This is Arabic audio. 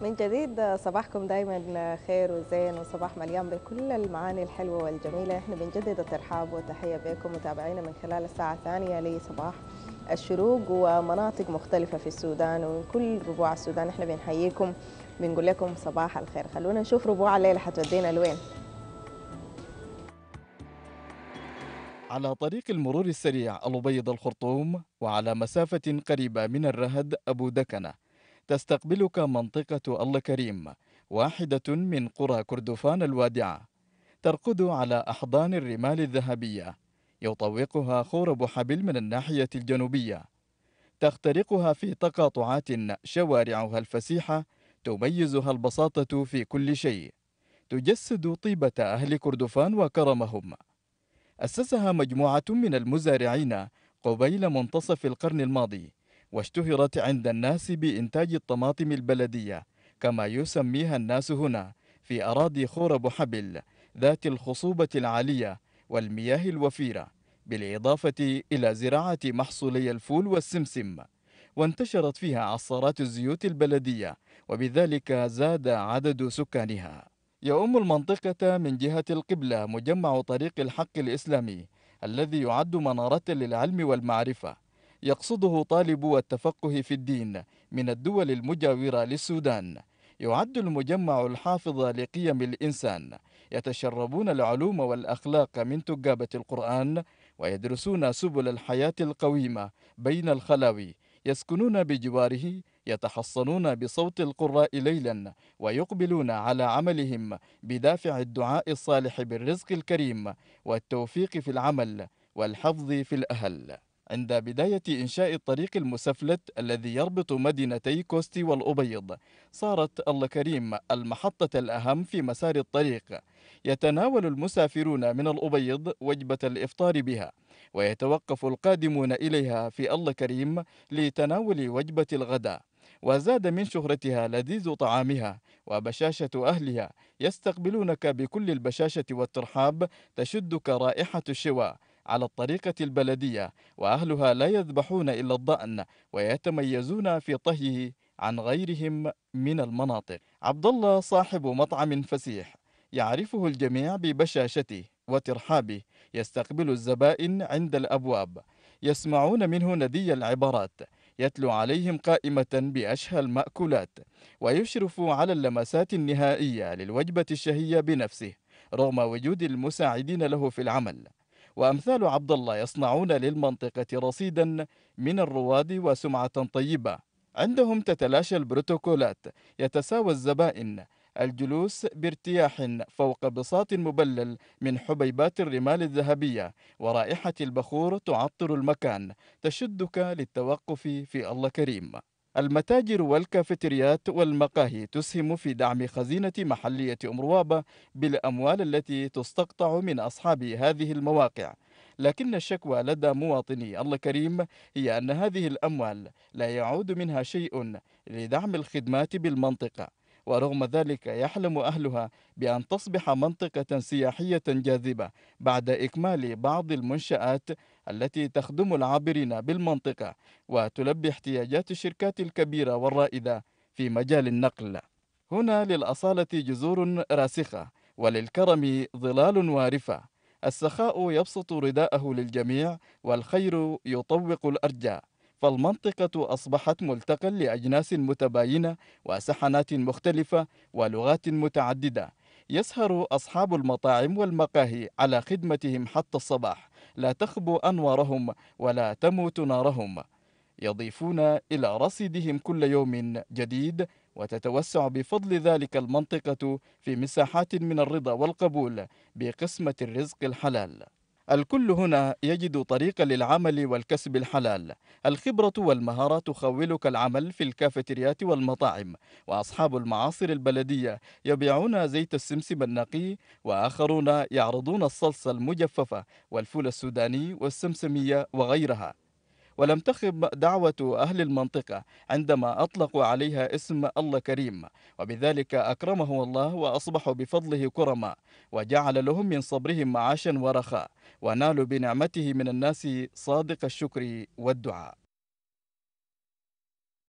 من جديد صباحكم دايما خير وزين وصباح مليان بكل المعاني الحلوه والجميله احنا بنجدد الترحاب والتحيه بكم متابعينا من خلال الساعه الثانيه لصباح الشروق ومناطق مختلفه في السودان ومن كل ربوع السودان احنا بنحييكم بنقول لكم صباح الخير خلونا نشوف ربوع الليله حتودينا لوين على طريق المرور السريع الأبيض الخرطوم وعلى مسافة قريبة من الرهد أبو دكنة تستقبلك منطقة الله كريم واحدة من قرى كردفان الوادعة ترقد على أحضان الرمال الذهبية يطوقها خورب حبل من الناحية الجنوبية تخترقها في تقاطعات شوارعها الفسيحة تميزها البساطة في كل شيء تجسد طيبة أهل كردفان وكرمهم أسسها مجموعة من المزارعين قبيل منتصف القرن الماضي واشتهرت عند الناس بإنتاج الطماطم البلدية كما يسميها الناس هنا في أراضي خورب حبل ذات الخصوبة العالية والمياه الوفيرة بالإضافة إلى زراعة محصولي الفول والسمسم وانتشرت فيها عصارات الزيوت البلدية وبذلك زاد عدد سكانها يؤم المنطقة من جهة القبلة مجمع طريق الحق الإسلامي الذي يعد منارة للعلم والمعرفة يقصده طالبو التفقه في الدين من الدول المجاورة للسودان يعد المجمع الحافظ لقيم الإنسان يتشربون العلوم والأخلاق من تجابة القرآن ويدرسون سبل الحياة القويمة بين الخلاوي يسكنون بجواره يتحصنون بصوت القراء ليلا ويقبلون على عملهم بدافع الدعاء الصالح بالرزق الكريم والتوفيق في العمل والحفظ في الأهل عند بداية إنشاء الطريق المسفلت الذي يربط مدينتي كوستي والأبيض صارت الله كريم المحطة الأهم في مسار الطريق يتناول المسافرون من الأبيض وجبة الإفطار بها ويتوقف القادمون إليها في الله كريم لتناول وجبة الغداء وزاد من شهرتها لذيذ طعامها وبشاشة أهلها يستقبلونك بكل البشاشة والترحاب تشدك رائحة الشواء على الطريقة البلدية وأهلها لا يذبحون إلا الضأن ويتميزون في طهيه عن غيرهم من المناطق عبد الله صاحب مطعم فسيح يعرفه الجميع ببشاشته وترحابه يستقبل الزبائن عند الأبواب يسمعون منه ندي العبارات يتلو عليهم قائمة بأشهى المأكولات ويشرف على اللمسات النهائية للوجبة الشهية بنفسه رغم وجود المساعدين له في العمل وأمثال عبد الله يصنعون للمنطقة رصيدا من الرواد وسمعة طيبة عندهم تتلاشى البروتوكولات يتساوى الزبائن الجلوس بارتياح فوق بساط مبلل من حبيبات الرمال الذهبية ورائحة البخور تعطر المكان تشدك للتوقف في الله كريم المتاجر والكافيتريات والمقاهي تسهم في دعم خزينة محلية أم روابة بالأموال التي تستقطع من أصحاب هذه المواقع لكن الشكوى لدى مواطني الله كريم هي أن هذه الأموال لا يعود منها شيء لدعم الخدمات بالمنطقة ورغم ذلك يحلم أهلها بأن تصبح منطقة سياحية جاذبة بعد إكمال بعض المنشآت التي تخدم العابرين بالمنطقة وتلبي احتياجات الشركات الكبيرة والرائدة في مجال النقل هنا للأصالة جزور راسخة وللكرم ظلال وارفة السخاء يبسط رداءه للجميع والخير يطوق الأرجاء فالمنطقة أصبحت ملتقى لأجناس متباينة وسحنات مختلفة ولغات متعددة يسهر أصحاب المطاعم والمقاهي على خدمتهم حتى الصباح لا تخبو أنوارهم ولا تموت نارهم يضيفون إلى رصيدهم كل يوم جديد وتتوسع بفضل ذلك المنطقة في مساحات من الرضا والقبول بقسمة الرزق الحلال الكل هنا يجد طريقا للعمل والكسب الحلال الخبرة والمهارة تخولك العمل في الكافتريات والمطاعم وأصحاب المعاصر البلدية يبيعون زيت السمسم النقي وآخرون يعرضون الصلصة المجففة والفول السوداني والسمسمية وغيرها ولم تخب دعوة أهل المنطقة عندما أطلقوا عليها اسم الله كريم وبذلك أكرمهم الله وأصبحوا بفضله كرما وجعل لهم من صبرهم معاشا ورخاء ونالوا بنعمته من الناس صادق الشكر والدعاء